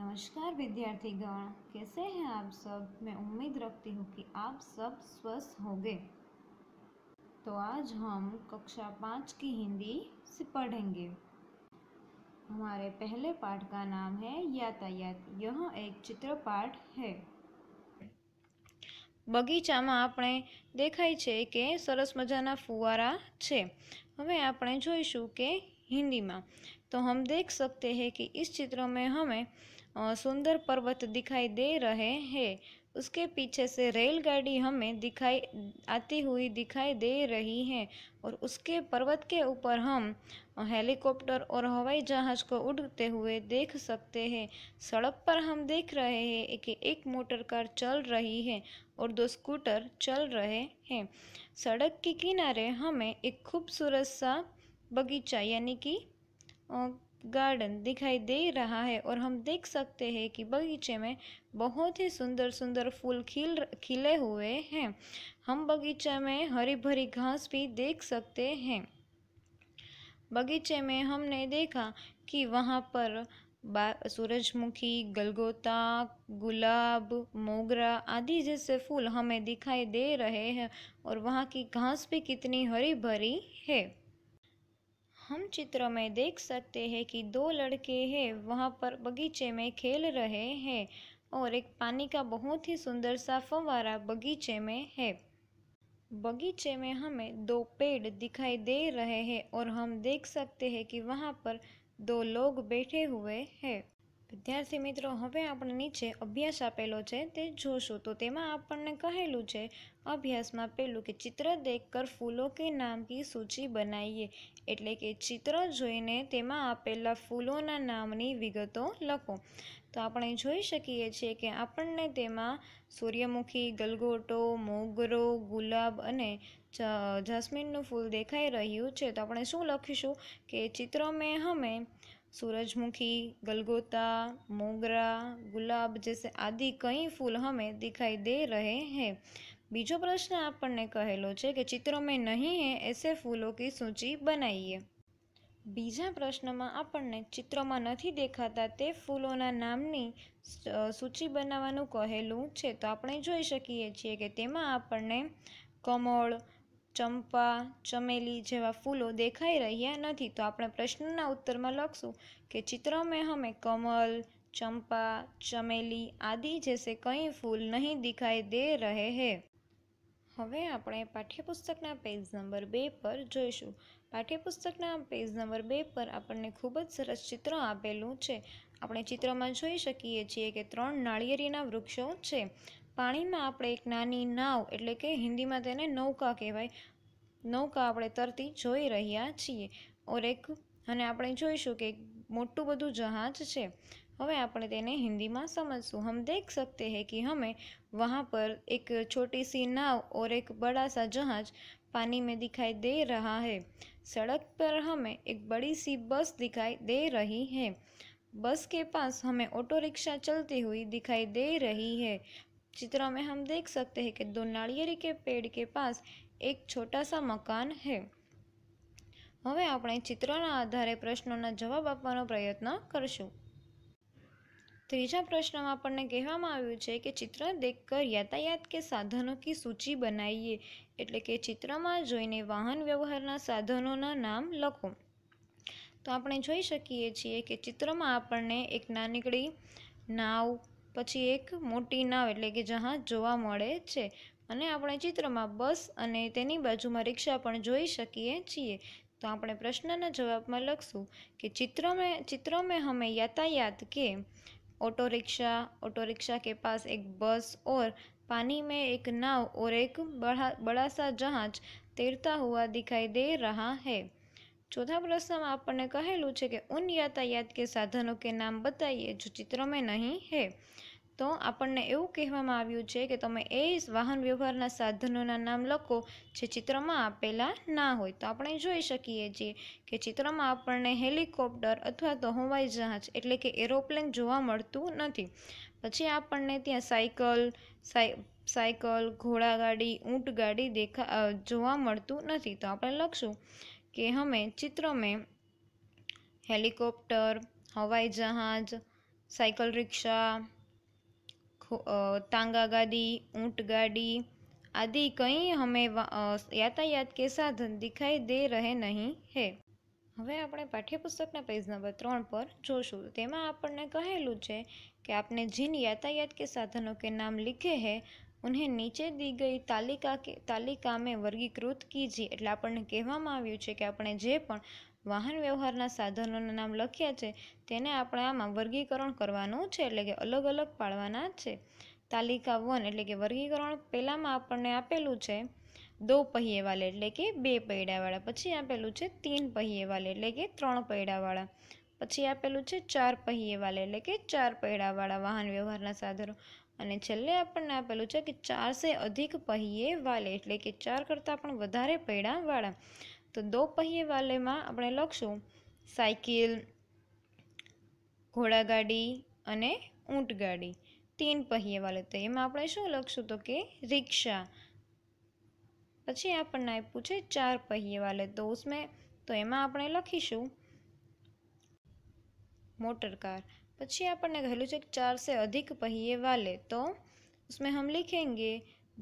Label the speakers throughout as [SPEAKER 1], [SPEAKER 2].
[SPEAKER 1] नमस्कार विद्यार्थी गण कैसे हैं आप सब मैं उम्मीद रखती हूँ कि आप सब स्वस्थ होंगे तो आज हम कक्षा पाँच की हिंदी से पढ़ेंगे हमारे पहले पाठ का नाम है यातायात यह एक चित्र पाठ है बगीचा આપણે દેખાય है कि सरस मजाना फुवारा છે हमें अपने जीशू के हिंदी में तो हम देख सकते हैं कि इस चित्र में हमें अ सुंदर पर्वत दिखाई दे रहे हैं उसके पीछे से रेलगाड़ी हमें दिखाई आती हुई दिखाई दे रही है और उसके पर्वत के ऊपर हम हेलीकॉप्टर और हवाई जहाज को उड़ते हुए देख सकते हैं सड़क पर हम देख रहे हैं कि एक मोटर कार चल रही है और दो स्कूटर चल रहे हैं सड़क के किनारे हमें एक खूबसूरत सा बगीचा यानी कि गार्डन दिखाई दे रहा है और हम देख सकते हैं कि बगीचे में बहुत ही सुंदर सुंदर फूल खिल खिले हुए हैं हम बगीचे में हरी भरी घास भी देख सकते हैं बगीचे में हमने देखा कि वहाँ पर सूरजमुखी गलगोता गुलाब मोगरा आदि जैसे फूल हमें दिखाई दे रहे हैं और वहाँ की घास भी कितनी हरी भरी है हम चित्र में देख सकते हैं कि दो लड़के हैं वहां पर बगीचे में खेल रहे हैं और एक पानी का बहुत ही सुंदर सा फवारा बगीचे में है बगीचे में हमें दो पेड़ दिखाई दे रहे हैं और हम देख सकते हैं कि वहाँ पर दो लोग बैठे हुए है विद्यार्थी मित्रों हम अपने नीचे अभ्यास आपेलो जोशो तो જોશું તો તેમાં આપણને કહેલું છે અભ્યાસમાં પહેલું કે ચિત્ર દેખકર ફૂલો કે નામ એટલે કે ચિત્ર જોઈને તેમાં આપેલા ફૂલોના નામની વિગતો લખો તો આપણે જોઈ શકીએ છીએ કે આપણને તેમાં સૂર્યમુખી ગલગોટો મોગરો ગુલાબ અને જાસ્મીનનું ફૂલ દેખાઈ રહ્યું છે તો આપણે શું લખીશું કે ચિત્ર મેં હમે સૂરજમુખી ગલગોતા મોગરા ગુલાબ जैसे આદિ कई ફૂલ हमें दिखाई દે રહે हैं બીજો પ્રશ્ન આપણને કહેલો છે કે ચિત્રો મેં નહીં હે એસે ફૂલો કી સૂચિ બનાવીએ બીજા પ્રશ્નમાં આપણને ચિત્રોમાં નથી દેખાતા તે ફૂલોના નામની સૂચિ બનાવવાનું કહેલું છે તો આપણે જોઈ શકીએ છીએ કે તેમાં આપણને કમળ ચંપા ચમેલી જેવા ફૂલો દેખાઈ રહ્યા નથી તો આપણે પ્રશ્નના ઉત્તરમાં લખશું કે ચિત્રમાં હમે કમલ ચંપા ચમેલી આદિ જૈસે કંઈ ફૂલ નહીં દિખાઈ દે રહે હે હવે આપણે પાઠ્યપુસ્તકના પેજ નંબર બે પર જોઈશું પાઠ્યપુસ્તકના પેજ નંબર બે પર આપણને ખૂબ જ સરસ ચિત્ર આપેલું છે આપણે ચિત્રમાં જોઈ શકીએ છીએ કે ત્રણ નાળિયેરીના વૃક્ષો છે પાણીમાં આપણે એક નાની નાવ એટલે કે હિન્દીમાં તેને નૌકા કહેવાય નૌકા આપણે તરતી જોઈ રહ્યા છીએ ઓર એક અને આપણે જોઈશું કે મોટું બધું જહાજ છે हमें अपने તેને हिंदी में समझसू हम देख सकते हैं कि हमें वहाँ पर एक छोटी सी नाव और एक बड़ा सा जहाज पानी में दिखाई दे रहा है सड़क पर हमें एक बड़ी सी बस दिखाई दे रही है बस के पास हमें ऑटो रिक्शा चलती हुई दिखाई दे रही है चित्र में हम देख सकते हैं कि दो नारिયેરી के पेड़ के पास एक छोटा सा मकान है हमें अपने ચિત્રના आधार प्रश्नों जवाब आप प्रयत्न કરશું ત્રીજા પ્રશ્નમાં આપણને કહેવામાં આવ્યું છે કે ચિત્ર દેખ કર યાતાયાત કે સાધનો કી સૂચિ બનાવીએ એટલે કે ચિત્રમાં જોઈને વાહન વ્યવહારના સાધનોના નામ લખો તો આપણે જોઈ શકીએ છીએ કે ચિત્રમાં આપણને એક નાનકડી નાવ પછી એક મોટી નાવ એટલે કે જહાજ જોવા મળે છે અને આપણે ચિત્રમાં બસ અને તેની બાજુમાં રિક્ષા પણ જોઈ શકીએ છીએ તો આપણે પ્રશ્નના જવાબમાં લખશું કે ચિત્ર મેં ચિત્ર મેં હમે યાતાયાત કે ऑटो रिक्शा ऑटो रिक्शा के पास एक बस और पानी में एक नाव और एक बड़ा बड़ा सा जहाज तैरता हुआ दिखाई दे रहा है चौथा प्रश्न में आपने कहेलू कि उन यातायात के साधनों के नाम बताइए जो चित्रों में नहीं है તો આપણને એવું કહેવામાં આવ્યું છે કે તમે એ વાહન વ્યવહારના સાધનોના નામ લખો જે ચિત્રમાં આપેલા ના હોય તો આપણે જોઈ શકીએ છીએ કે ચિત્રમાં આપણને હેલિકોપ્ટર અથવા તો હવાઈ જહાજ એટલે કે એરોપ્લેન જોવા મળતું નથી પછી આપણને ત્યાં સાયકલ સાય સાયકલ ઘોડાગાડી ઊંટગાડી દેખા જોવા મળતું નથી તો આપણે લખશું કે હમે ચિત્ર મેં હેલિકોપ્ટર હવાઈ જહાજ સાયકલ રિક્ષા તાંગા ગાડી ऊँट गाड़ी आदि कई हमें यातायात के साधन दिखाई दे रहे नहीं है હવે આપણે પાઠ્યપુસ્તકના પેજ નંબર ત્રણ પર જોશું તેમાં આપણને કહેલું છે કે આપણે જીન યાતાયાત કે સાધનો કે નામ લીખે હે ઉને નીચે દી ગઈ તાલિકા કે તાલિકા મેં વર્ગીકૃત કીજી એટલે આપણને કહેવામાં આવ્યું છે કે આપણે જે પણ વાહન વ્યવહારના સાધનોના નામ લખ્યા છે તેને આપણે આમાં વર્ગીકરણ કરવાનું છે એટલે કે અલગ અલગ પાડવાના છે તાલિકા વન એટલે કે વર્ગીકરણ પહેલાંમાં આપણને આપેલું છે દો પહીએ એટલે કે બે પૈડાવાળા પછી આપેલું છે તીન પહીએ એટલે કે ત્રણ પૈડાવાળા પછી આપેલું છે ચાર પહીએ એટલે કે ચાર પૈડાવાળા વાહન વ્યવહારના સાધનો અને છેલ્લે આપણને આપેલું છે કે ચારસે અધિક પહીએ વાલે એટલે કે ચાર કરતાં પણ વધારે પૈડાવાળા તો દો પહીએ વાલેમાં આપણે લખશું સાયકલ ઘોડાગાડી અને ઊંટગાડી તીન પહીએ વાલે તો એમાં આપણે શું લખશું તો કે રિક્ષા પછી આપણને આપ્યું છે ચાર પહીએ વાલે તો ઉસમે તો એમાં આપણે લખીશું મોટર કાર પછી આપણને કહેલું છે ચાર સે અધિક પહીએ વાલે તો ઉસમે હમ लिखेंगे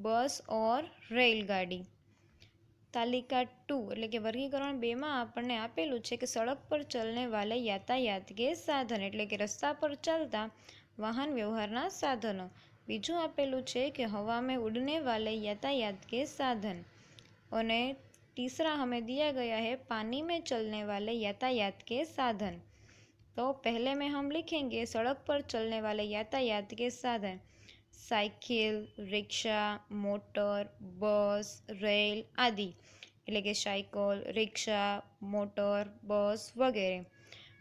[SPEAKER 1] બસ ઓર રેલગાડી पालिका 2 એટલે કે વર્ગીકરણ બે માં આપણને આપેલું છે કે સડક પર ચાલنے વાલે यातायात કે સાધન એટલે કે રસ્તા પર ચાલતા વાહન વ્યવહારના સાધનો બીજું આપેલું છે કે હવા માં ઉડને વાલે यातायात કે સાધન અને તીસરા हमें दिया गया है पानी में चलने वाले यातायात के साधन तो पहले में हम लिखेंगे सड़क पर चलने वाले यातायात के साधन cycle rickshaw motor bus rail આદી એટલે કે સાયકલ રિક્ષા મોટર બસ વગેરે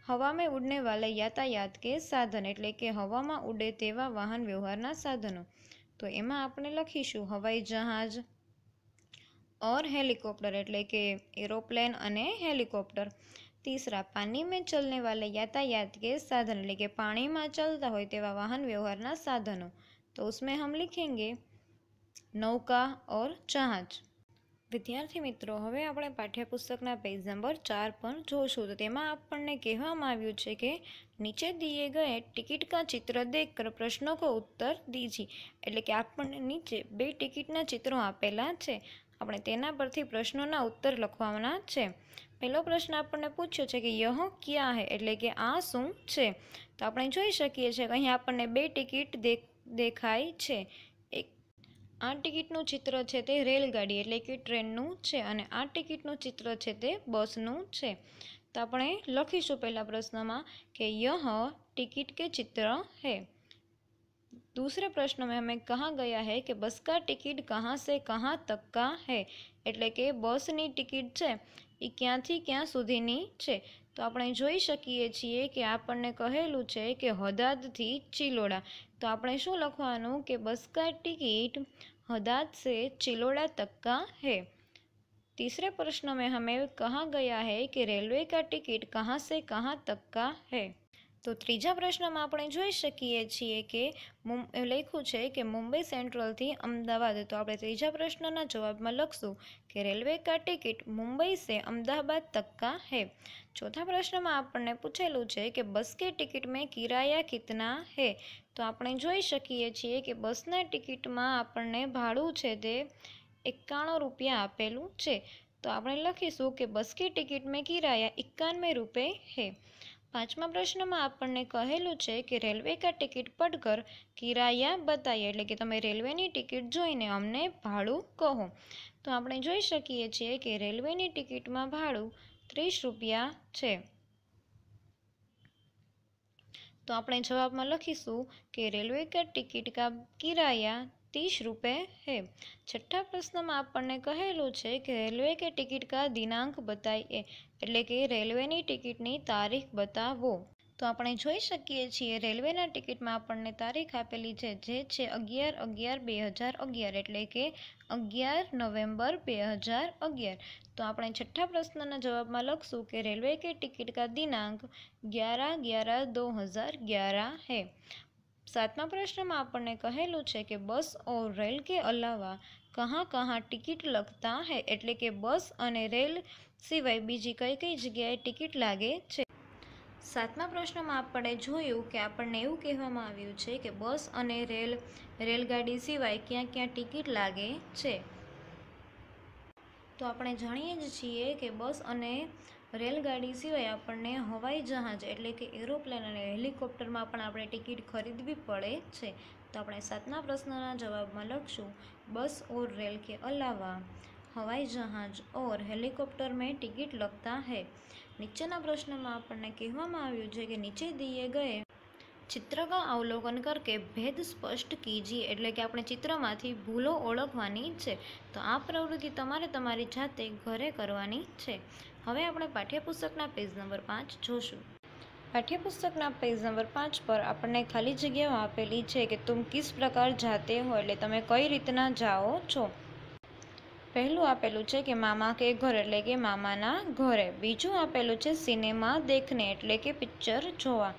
[SPEAKER 1] હવા મે ઉડને વાલે યાતાયાત કે સાધન એટલે કે હવા માં ઉડે તેવા વાહન વ્યવહારના સાધનો તો એમાં આપણે લખીશું હવાઈ જહાજ ઓર હેલિકોપ્ટર એટલે કે એરોપ્લેન અને હેલિકોપ્ટર તીસરા પાણી મે ચલને વાલે યાતાયાત કે સાધન એટલે કે પાણી માં ચાલતા હોય તેવા વાહન વ્યવહારના સાધનો तो उसमें हम लिखेंगे નૌકા ઓર જહાજ વિદ્યાર્થી મિત્રો હવે આપણે પાઠ્યપુસ્તકના પેજ નંબર ચાર પર જોશું તો તેમાં આપણને કહેવામાં આવ્યું છે કે નીચે દીએ ગયે ટિકિટ કા ચિત્ર દેખ કર પ્રશ્નો કો ઉત્તર દીજી એટલે કે આપણને નીચે બે ટિકિટના ચિત્રો આપેલા છે આપણે તેના પરથી પ્રશ્નોના ઉત્તર લખવાના છે પહેલો પ્રશ્ન આપણને પૂછ્યો છે કે યહ ક્યાં હે એટલે કે આ શું છે તો આપણે જોઈ શકીએ છીએ કે અહીં આપણને બે ટિકિટ દેખ દેખાય છે એક આ ટિકિટનું ચિત્ર છે તે રેલગાડી એટલે કે ટ્રેનનું છે અને આ ટિકિટનું ચિત્ર છે તે બસનું છે તો આપણે લખીશું પહેલા પ્રશ્નમાં કે યહ ટિકિટ કે ચિત્ર હે દૂસરે પ્રશ્નમાં અમે કહા ગયા હે કે બસ કા ટિકિટ કહાં कहाँ से તક કા હે એટલે કે બસની ટિકિટ છે એ ક્યાંથી ક્યાં સુધીની છે તો આપણે જોઈ શકીએ છીએ કે આપણને કહેલું છે કે હદાદથી ચિલોડા તો આપણે શું લખવાનું કે બસ કા ટિકિટ હદાદ સે ચિલોડા તક का है तीसरे प्रश्न में हमें कहा गया है कि रेलवे का टिकट कहाँ से कहाँ तक का है તો ત્રીજા પ્રશ્નમાં આપણે જોઈ શકીએ છીએ કે લખ્યું છે કે મુંબઈ સેન્ટ્રલથી અમદાવાદ તો આપણે ત્રીજા પ્રશ્નના જવાબમાં લખશું કે રેલવે કા ટિકિટ મુંબઈ સે અમદાવાદ તક કા હે ચોથા પ્રશ્નમાં આપણને પૂછેલું છે કે બસ કે ટિકિટ મેં કિરાયા કિતના હે તો આપણે જોઈ શકીએ છીએ કે બસના ટિકિટમાં આપણને ભાડું છે તે એકાણું રૂપિયા આપેલું છે તો આપણે લખીશું કે બસ કી ટિકિટ મેં કિરાયા એકાનવે રૂપે હે પાંચમા પ્રશ્નમાં આપણને કહેલું છે કે રેલવે કા ટિકિટ પડકર કિરાયા બતાવીએ એટલે કે તમે રેલવેની ટિકિટ જોઈને અમને ભાડું કહો તો આપણે જોઈ શકીએ છીએ કે રેલવેની ટિકિટમાં ભાડું ત્રીસ રૂપિયા છે તો આપણે જવાબમાં લખીશું કે રેલવે કા ટિકિટ કા કિરાયા तीस રૂપે હે છઠ્ઠા પ્રશ્નમાં આપણને કહેલું છે કે રેલવે કે ટિકિટ કા દિનાંક બતાઈએ એટલે કે રેલવેની ટિકિટની તારીખ બતાવો તો આપણે જોઈ શકીએ છીએ રેલવેના ટિકિટમાં આપણને તારીખ આપેલી છે જે છે અગિયાર અગિયાર બે હજાર અગિયાર એટલે કે અગિયાર નવેમ્બર બે હજાર અગિયાર તો આપણે છઠ્ઠા પ્રશ્નના જવાબમાં લખશું કે રેલવે કે ટિકિટ કા દિનાંક ગ્યારા ગ્યારા દો હજાર ગ્યારા હે સાતમા પ્રશ્નમાં આપણને કહેલું છે કે બસ ઓર રેલ કે અલાવા કહાં કહાં ટિકિટ લગતા હૈ એટલે કે બસ અને રેલ સિવાય બીજી કઈ કઈ જગ્યાએ ટિકિટ લાગે છે સાતમા પ્રશ્નમાં આપણે જોયું કે આપણને એવું કહેવામાં આવ્યું છે કે બસ અને રેલ રેલગાડી સિવાય ક્યાં ક્યાં ટિકિટ લાગે છે તો આપણે જાણીએ જ છીએ કે બસ અને રેલગાડી સિવાય આપણને હવાઈ જહાજ એટલે કે એરોપ્લેન અને હેલિકોપ્ટરમાં પણ આપણે ટિકિટ ખરીદવી પડે છે તો આપણે સાતના પ્રશ્નના જવાબમાં લખશું બસ ઓર રેલ કે અલાવા હવાઈ જહાજ ઓર હેલિકોપ્ટર મેં ટિકિટ લખતા હૈ નીચેના પ્રશ્નમાં આપણને કહેવામાં આવ્યું છે કે નીચે દિએ ગયે ચિત્ર કા અવલોકન કરકે ભેદ સ્પષ્ટ કીજી એટલે કે આપણે ચિત્રમાંથી ભૂલો ઓળખવાની છે તો આ પ્રવૃત્તિ તમારે તમારી જાતે ઘરે કરવાની છે હવે આપણે પાઠ્યપુસ્તકના પેજ નંબર પાંચ જોશું પાઠ્યપુસ્તકના પેજ નંબર પાંચ પર આપણને ખાલી જગ્યાઓ આપેલી છે કે તુમ કિસ પ્રકાર જાતે હોય એટલે તમે કઈ રીતના જાઓ છો પહેલું આપેલું છે કે મામા કે ઘર એટલે કે મામાના ઘરે બીજું આપેલું છે સિનેમા દેખને એટલે કે પિક્ચર જોવા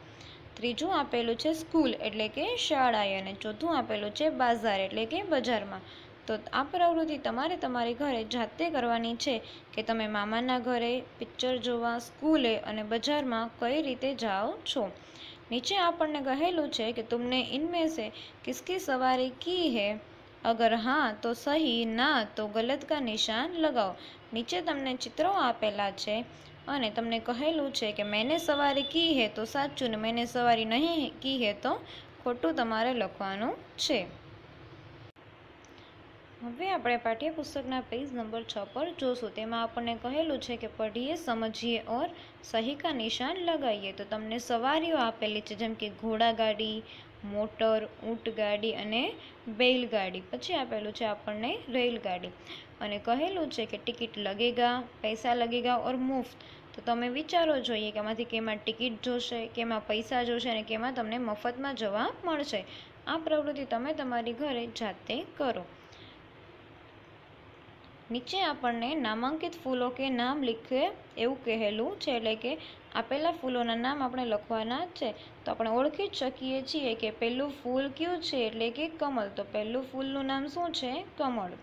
[SPEAKER 1] ત્રીજું આપેલું છે સ્કૂલ એટલે કે શાળાએ અને ચોથું આપેલું છે બાજાર એટલે કે બજારમાં તો આ પ્રવૃત્તિ તમારે તમારી ઘરે જાતે કરવાની છે કે તમે મામાના ઘરે પિક્ચર જોવા સ્કૂલે અને બજારમાં કઈ રીતે જાઓ છો નીચે આપણને કહેલું છે કે તમને ઇનમે સે કિસકી સવારી કી હે અગર હા તો સહી ના તો ગલત કા નિશાન લગાવો નીચે તમને ચિત્રો આપેલા છે અને તમને કહેલું છે કે મેને સવારી કી હે તો સાચું ને મેને સવારી નહીં કી હે તો ખોટું તમારે લખવાનું છે હવે આપણે પાઠ્યપુસ્તકના પેજ નંબર છ પર જોશું તેમાં આપણને કહેલું છે કે પઢીએ સમજીએ ઓર સહી કા નિશાન લગાવીએ તો તમને સવારીઓ આપેલી છે જેમ કે ઘોડાગાડી મોટર ઊંટગાડી અને બેલગાડી પછી આપેલું છે આપણને રેલગાડી અને કહેલું છે કે ટિકિટ લગેગા પૈસા લગેગા ઓર મુફ્ત તો તમે વિચારો જોઈએ કે આમાંથી કેમાં ટિકિટ જોશે કેમાં પૈસા જોશે અને કેમાં તમને મફતમાં જવા મળશે આ પ્રવૃત્તિ તમે તમારી ઘરે જાતે કરો નીચે આપણને નામાંકિત ફૂલો કે નામ લીખે એવું કહેલું છે એટલે કે આપેલા ફૂલોના નામ આપણે લખવાના છે તો આપણે ઓળખી જ શકીએ છીએ કે પહેલું ફૂલ કયું છે એટલે કે કમળ તો પહેલું ફૂલનું નામ શું છે કમળ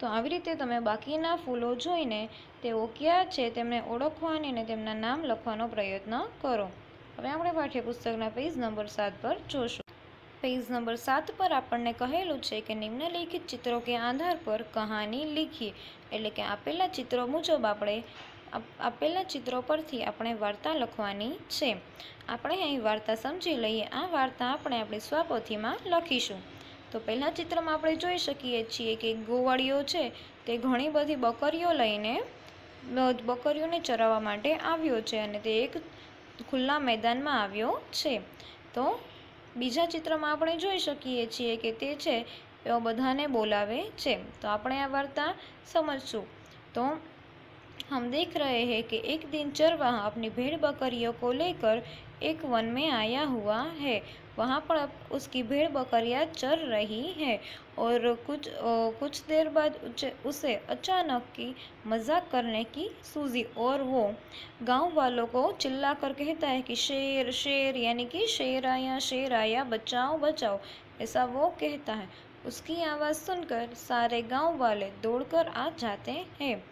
[SPEAKER 1] તો આવી રીતે તમે બાકીના ફૂલો જોઈને તેઓ ક્યાં છે તેમને ઓળખવાની અને તેમના નામ લખવાનો પ્રયત્ન કરો હવે આપણે પાઠ્યપુસ્તકના પેજ નંબર સાત પર જોશું પેજ નંબર સાત પર આપણને કહેલું છે કે નિમ્નલિખિત ચિત્રો કે આધાર પર કહાની લીખીએ એટલે કે આપેલા ચિત્રો મુજબ આપણે આપેલા ચિત્રો પરથી આપણે વાર્તા લખવાની છે આપણે અહીં વાર્તા સમજી લઈએ આ વાર્તા આપણે આપણી સ્વાપોથીમાં લખીશું તો પહેલાં ચિત્રમાં આપણે જોઈ શકીએ છીએ કે ગોવાળીઓ છે તે ઘણી બધી બકરીઓ લઈને બકરીઓને ચરાવવા માટે આવ્યો છે અને તે એક ખુલ્લા મેદાનમાં આવ્યો છે તો બીજા ચિત્રમાં આપણે જોઈ શકીએ છીએ કે તે છે એઓ બધાને બોલાવે છે તો આપણે આ વાર્તા સમજશું તો હમ દેખ રહે हैं કે એક દિન ચરવા આપની भेड़ બકરીઓ को લેકર એક वन में आया हुआ है वहाँ पर अब उसकी भेड़ बकरियाँ चर रही हैं और कुछ कुछ देर बाद उसे अचानक की मजाक करने की सूझी और वो गांव वालों को चिल्ला कर कहता है कि शेर शेर यानी कि शेर आया शेर आया बचाओ बचाओ ऐसा वो कहता है उसकी आवाज़ सुनकर सारे गांव वाले दौड़कर आ जाते हैं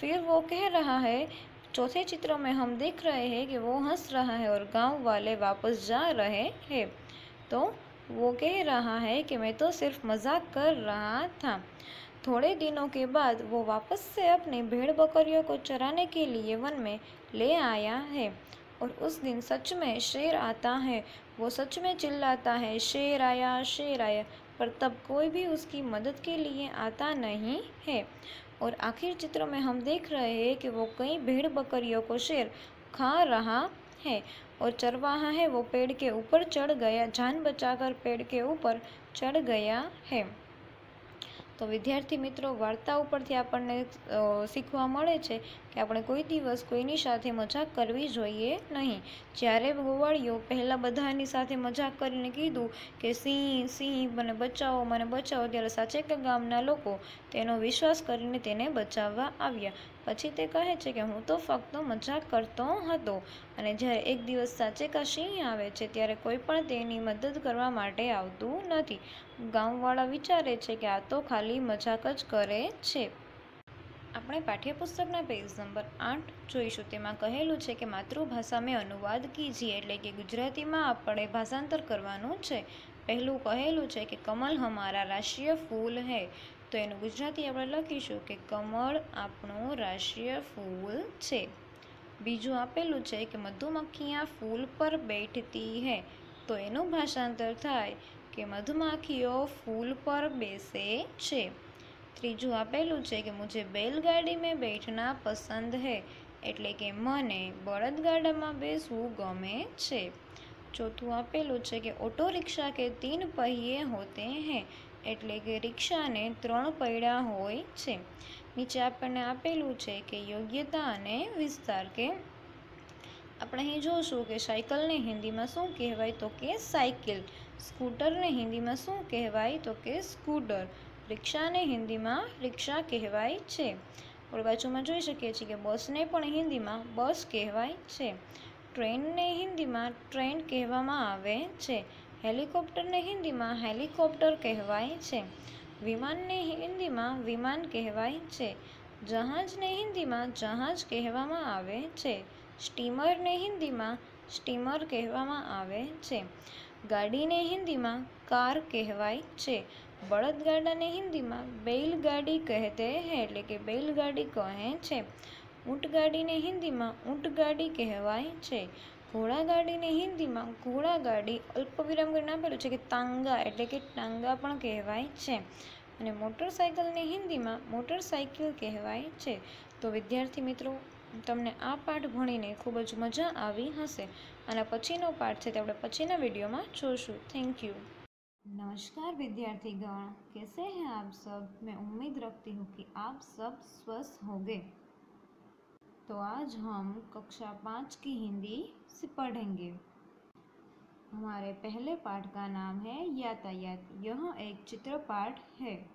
[SPEAKER 1] फिर वो कह रहा है चौथे चित्र में हम देख रहे हैं कि वो हंस रहा है और गांव वाले वापस जा रहे हैं तो वो कह रहा है कि मैं तो सिर्फ मजाक कर रहा था थोड़े दिनों के बाद वो वापस से अपने भेड़ बकरियों को चराने के लिए वन में ले आया है और उस दिन सच में शेर आता है वो सच में चिल्लाता है शेर आया शेर आया पर तब कोई भी उसकी मदद के लिए आता नहीं है और आखिर चित्र में हम देख रहे हैं कि वो कई भेड़ बकरियों को शेर खा रहा है और चरवाहा है वो पेड़ के ऊपर चढ़ गया जान बचाकर पेड़ के ऊपर चढ़ गया है તો વિદ્યાર્થી મિત્રો વાર્તા ઉપરથી આપણને શીખવા મળે છે કે આપણે કોઈ દિવસ કોઈની સાથે મજાક કરવી જોઈએ નહીં જ્યારે ગોવાળીઓ પહેલાં બધાની સાથે મજાક કરીને કીધું કે સિંહ સિંહ મને બચાવો મને બચાવો ત્યારે સાચેકા ગામના લોકો તેનો વિશ્વાસ કરીને તેને બચાવવા આવ્યા પછી તે કહે છે કે હું તો ફક્ત મજાક કરતો હતો અને જ્યારે એક દિવસ સાચેકા સિંહ આવે છે ત્યારે કોઈ પણ તેની મદદ કરવા માટે આવતું નથી ગામવાળા વિચારે છે કે આ તો ખાલી મજાક જ કરે છે આપણે પાઠ્યપુસ્તકના પેજ નંબર આઠ જોઈશું તેમાં કહેલું છે કે માતૃભાષા મેં અનુવાદ કીજી એટલે કે ગુજરાતીમાં આપણે ભાષાંતર કરવાનું છે પહેલું કહેલું છે કે કમલ હમારા રાષ્ટ્રીય ફૂલ હે તો એનું ગુજરાતી આપણે લખીશું કે કમળ આપણું રાષ્ટ્રીય ફૂલ છે બીજું આપેલું છે કે મધુમક્ખિયા ફૂલ પર બેઠતી હે તો એનું ભાષાંતર થાય કે મધુમાખીઓ ફૂલ પર બેસે છે ત્રીજું આપેલું છે કે મુજે બેલગાડી મેં બેઠના પસંદ હે એટલે કે મને બળદગાડામાં બેસવું ગમે છે ચોથું આપેલું છે કે ઓટો રિક્ષા કે તીન પહીએ હોતે હે એટલે કે રિક્ષાને ત્રણ પૈડા હોય છે નીચે આપણને આપેલું છે કે યોગ્યતા અને વિસ્તાર કે આપણે અહીં જોશું કે સાયકલને હિન્દીમાં શું કહેવાય તો કે સાયકલ સ્કૂટરને હિન્દીમાં શું કહેવાય તો કે સ્કૂટર રિક્ષાને હિન્દીમાં રિક્ષા કહેવાય છે ઓળ બાજુમાં જોઈ શકીએ છીએ કે બસને પણ હિન્દીમાં બસ કહેવાય છે ટ્રેનને હિન્દીમાં ટ્રેન કહેવામાં આવે છે હેલિકોપ્ટરને હિન્દીમાં હેલિકોપ્ટર કહેવાય છે વિમાનને હિન્દીમાં વિમાન કહેવાય છે જહાજને હિન્દીમાં જહાજ કહેવામાં આવે છે સ્ટીમરને હિન્દીમાં સ્ટીમર કહેવામાં આવે છે ગાડીને હિન્દીમાં કાર કહેવાય છે બળદગાડાને હિન્દીમાં બેલગાડી કહેતે હે એટલે કે બેલગાડી કહે છે ઊંટગાડીને હિન્દીમાં ઊંટગાડી કહેવાય છે ઘોડાગાડીને હિન્દીમાં ઘોડાગાડી અલ્પવિરામ કરીને આપેલું છે કે તાંગા એટલે કે ટાંગા પણ કહેવાય છે અને મોટરસાઇકલને હિન્દીમાં મોટરસાઇકલ કહેવાય છે તો વિદ્યાર્થી મિત્રો તમને આ પાઠ ભણીને ખૂબ જ મજા આવી હશે અને પછીનો પાઠ છે તે આપણે પછીના વિડીયોમાં જોશું થેન્ક યુ નમસ્કાર વિદ્યાર્થીગણ કેસે હે આપ સબ મેં मैं उम्मीद रखती કે આપ સબ સ્વસ્થ હોગે તો આજ હમ કક્ષા પાંચ કી હિન્દી से पढ़ेंगे हमारे पहले पाठ का नाम है यातायात यह एक चित्र पाठ है